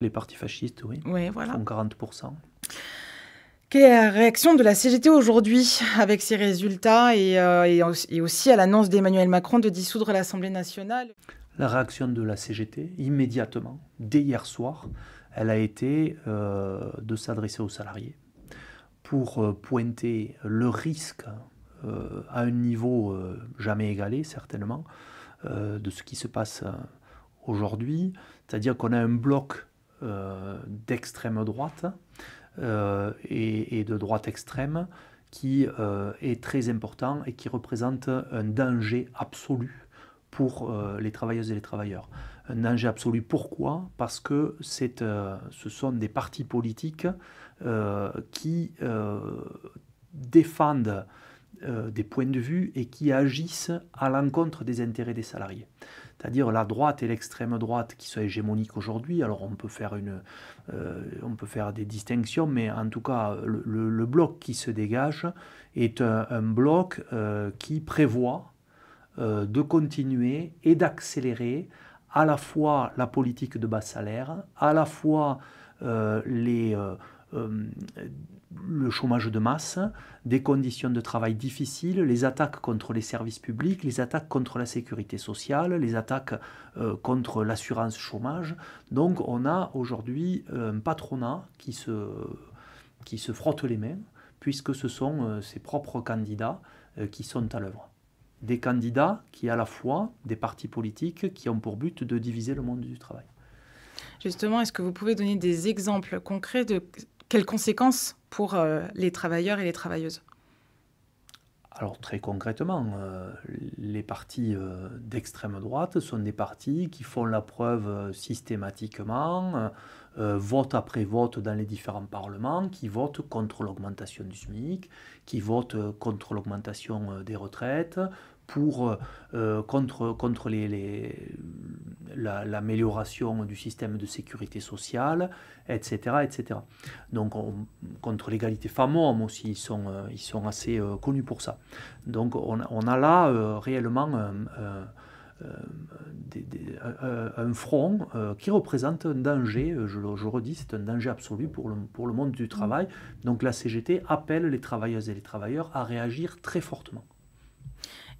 Les partis fascistes, oui. Oui, voilà. 40%. Quelle est la réaction de la CGT aujourd'hui avec ces résultats euh, et, aussi à l'annonce d'Emmanuel Macron de dissoudre l'Assemblée nationale La réaction de la CGT, immédiatement, dès hier soir, elle a été euh, de s'adresser aux salariés pour euh, pointer le risque à un niveau jamais égalé, certainement, de ce qui se passe aujourd'hui. C'est-à-dire qu'on a un bloc euh, d'extrême droite euh, et, de droite extrême qui euh, est très important et qui représente un danger absolu pour les travailleuses et les travailleurs. Un danger absolu. Pourquoi Parce que ce sont des partis politiques qui défendent des points de vue et qui agissent à l'encontre des intérêts des salariés c'est-à-dire la droite et l'extrême droite qui sont hégémoniques aujourd'hui. Alors on peut faire une, euh, on peut faire des distinctions, mais en tout cas le, bloc qui se dégage est un, bloc euh, qui prévoit euh, de continuer et d'accélérer à la fois la politique de bas salaire, à la fois les euh, le chômage de masse, des conditions de travail difficiles, les attaques contre les services publics, les attaques contre la sécurité sociale, les attaques euh, contre l'assurance chômage. Donc on a aujourd'hui euh, un patronat qui se, qui se frotte les mains, puisque ce sont ses propres candidats qui sont à l'œuvre. Des candidats qui, à la fois, des partis politiques qui ont pour but de diviser le monde du travail. Justement, est-ce que vous pouvez donner des exemples concrets de quelles conséquences pour euh, les travailleurs et les travailleuses alors très concrètement, euh, les partis euh, d'extrême droite sont des partis qui font la preuve systématiquement, vote après vote dans les différents parlements, qui votent contre l'augmentation du SMIC, qui votent contre l'augmentation des retraites, pour, contre, les, l'amélioration du système de sécurité sociale, etc. etc. Donc contre l'égalité femmes-hommes aussi, ils sont, euh, ils sont assez euh, connus pour ça. Donc on, a là euh, réellement un front qui représente un danger, je, le, je redis, c'est un danger absolu pour le, pour le monde du mmh. travail. Donc la CGT appelle les travailleuses et les travailleurs à réagir très fortement.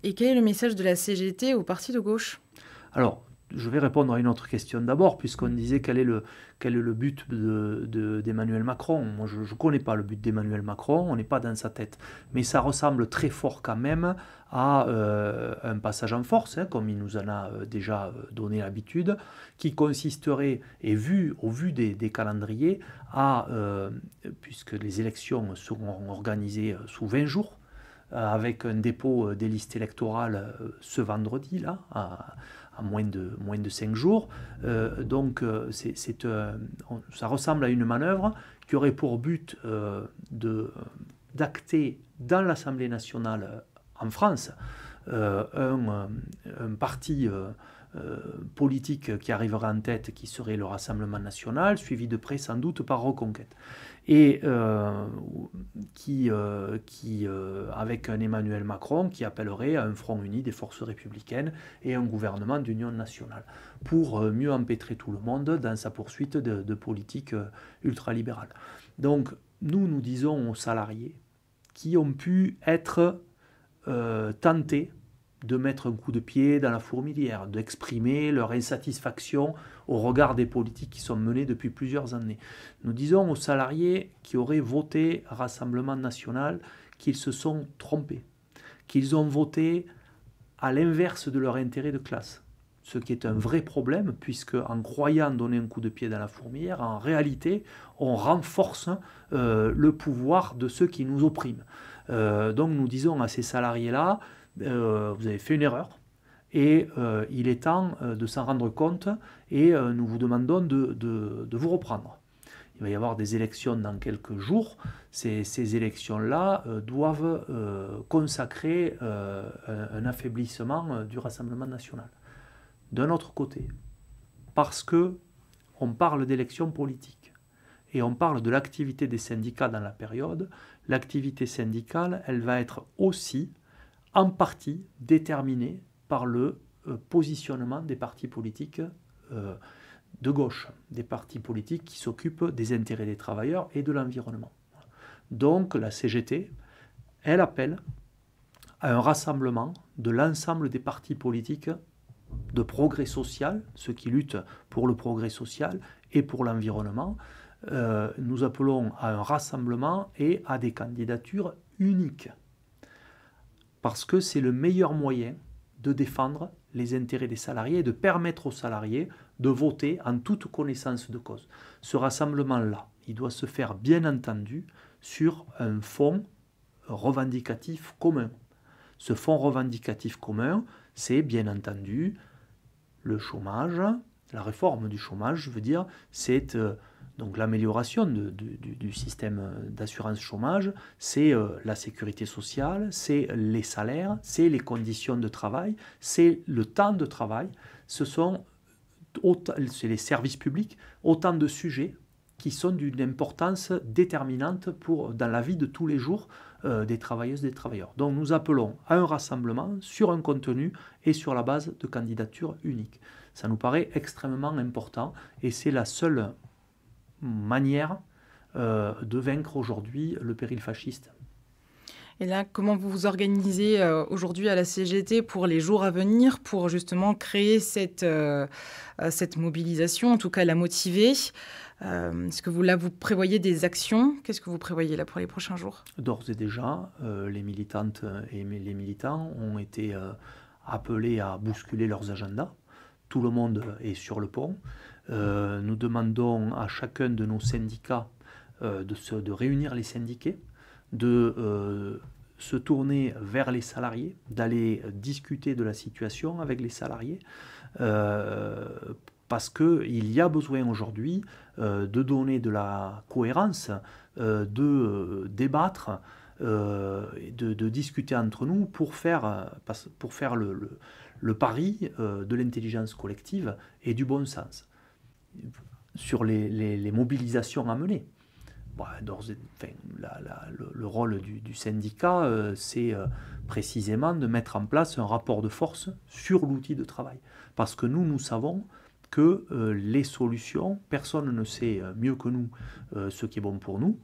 Et quel est le message de la CGT aux partis de gauche Alors, je vais répondre à une autre question d'abord, puisqu'on disait quel est le, quel est le but d'Emmanuel de, Macron. Moi, je ne connais pas le but d'Emmanuel Macron, on n'est pas dans sa tête. Mais ça ressemble très fort quand même à euh, un passage en force, hein, comme il nous en a euh, déjà euh, donné l'habitude, qui consisterait, et vu, au vu des, calendriers, à, puisque les élections seront organisées sous 20 jours, avec un dépôt des listes électorales ce vendredi, là, à, moins de, moins de 5 jours. Euh, donc euh, c'est euh, ça ressemble à une manœuvre qui aurait pour but d'acter dans l'Assemblée nationale en France un, parti euh, politique qui arrivera en tête, qui serait le Rassemblement national, suivi de près sans doute par Reconquête. Et euh, qui, euh, avec un Emmanuel Macron qui appellerait à un front uni des forces républicaines et un gouvernement d'union nationale, pour mieux empêtrer tout le monde dans sa poursuite de, de politique ultralibérale. Donc, nous, nous disons aux salariés qui ont pu être tentés de mettre un coup de pied dans la fourmilière, d'exprimer leur insatisfaction au regard des politiques qui sont menées depuis plusieurs années. Nous disons aux salariés qui auraient voté Rassemblement national qu'ils se sont trompés, qu'ils ont voté à l'inverse de leur intérêt de classe, ce qui est un vrai problème puisque en croyant donner un coup de pied dans la fourmilière, en réalité, on renforce euh, le pouvoir de ceux qui nous oppriment. Euh, donc nous disons à ces salariés-là, euh, vous avez fait une erreur et euh, il est temps euh, de s'en rendre compte et nous vous demandons de, vous reprendre. Il va y avoir des élections dans quelques jours. Ces, ces élections-là doivent consacrer un, un, affaiblissement du Rassemblement national. D'un autre côté, parce que on parle d'élections politiques et on parle de l'activité des syndicats dans la période, l'activité syndicale, elle va être aussi en partie déterminée par le euh, positionnement des partis politiques euh, de gauche, des partis politiques qui s'occupent des intérêts des travailleurs et de l'environnement. Donc la CGT, elle appelle à un rassemblement de l'ensemble des partis politiques de progrès social, ceux qui luttent pour le progrès social et pour l'environnement. Euh, nous appelons à un rassemblement et à des candidatures uniques parce que c'est le meilleur moyen de défendre les intérêts des salariés et de permettre aux salariés de voter en toute connaissance de cause. Ce rassemblement-là, il doit se faire bien entendu sur un fonds revendicatif commun. Ce fonds revendicatif commun, c'est bien entendu le chômage, la réforme du chômage, je veux dire, c'est euh, donc l'amélioration du, système d'assurance chômage, c'est euh, la sécurité sociale, c'est les salaires, c'est les conditions de travail, c'est le temps de travail, ce sont c'est les services publics, autant de sujets qui sont d'une importance déterminante pour, dans la vie de tous les jours euh, des travailleuses et des travailleurs. Donc nous appelons à un rassemblement sur un contenu et sur la base de candidatures unique. Ça nous paraît extrêmement important et c'est la seule manière euh, de vaincre aujourd'hui le péril fasciste. Et là, comment vous vous organisez euh, aujourd'hui à la CGT pour les jours à venir, pour justement créer cette, euh, cette mobilisation, en tout cas la motiver Est-ce que vous, là, vous prévoyez des actions Qu'est-ce que vous prévoyez là pour les prochains jours D'ores et déjà, les militantes et les militants ont été appelés à bousculer leurs agendas tout le monde est sur le pont. Euh, nous demandons à chacun de nos syndicats euh, de, réunir les syndiqués, de euh, se tourner vers les salariés, d'aller discuter de la situation avec les salariés, parce qu'il y a besoin aujourd'hui de donner de la cohérence, de débattre, de, de, discuter entre nous pour faire, pour faire le le pari euh, de l'intelligence collective et du bon sens sur les, mobilisations à mener. Bah, le, rôle du, syndicat, euh, c'est euh, précisément de mettre en place un rapport de force sur l'outil de travail. Parce que nous, nous savons que les solutions, personne ne sait mieux que nous ce qui est bon pour nous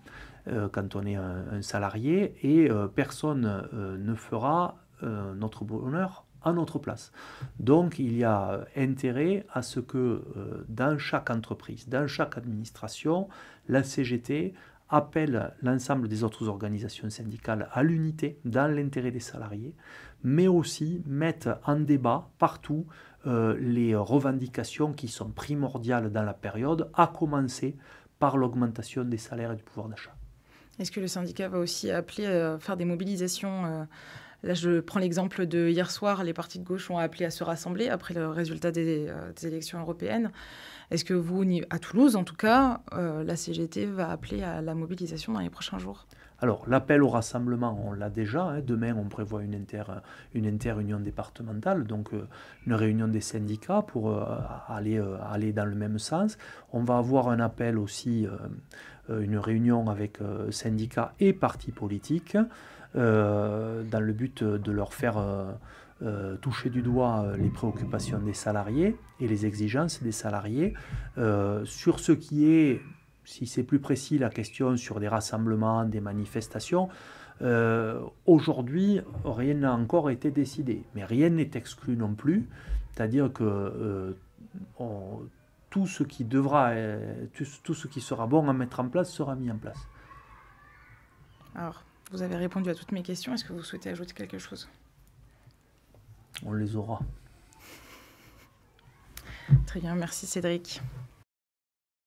quand on est un salarié, et personne ne fera notre bonheur notre place. Donc il y a euh, intérêt à ce que euh, dans chaque entreprise, dans chaque administration, la CGT appelle l'ensemble des autres organisations syndicales à l'unité dans l'intérêt des salariés, mais aussi mettre en débat partout euh, les revendications qui sont primordiales dans la période, à commencer par l'augmentation des salaires et du pouvoir d'achat. Est-ce que le syndicat va aussi appeler à faire des mobilisations Là, je prends l'exemple de hier soir, les partis de gauche ont appelé à se rassembler après le résultat des, euh, élections européennes. Est-ce que vous, à Toulouse en tout cas, euh, la CGT va appeler à la mobilisation dans les prochains jours alors, l'appel au rassemblement, on l'a déjà. Hein. Demain, on prévoit une, inter, une interunion départementale, donc euh, une réunion des syndicats pour aller, aller dans le même sens. On va avoir un appel aussi, une réunion avec syndicats et partis politiques. Euh, dans le but de leur faire euh, euh, toucher du doigt les préoccupations des salariés et les exigences des salariés sur ce qui est, si c'est plus précis, la question sur des rassemblements, des manifestations. Aujourd'hui, rien n'a encore été décidé, mais rien n'est exclu non plus. C'est-à-dire que tout ce qui devra, tout, ce qui sera bon à mettre en place sera mis en place. Alors, vous avez répondu à toutes mes questions. Est-ce que vous souhaitez ajouter quelque chose On les aura. Très bien, merci Cédric.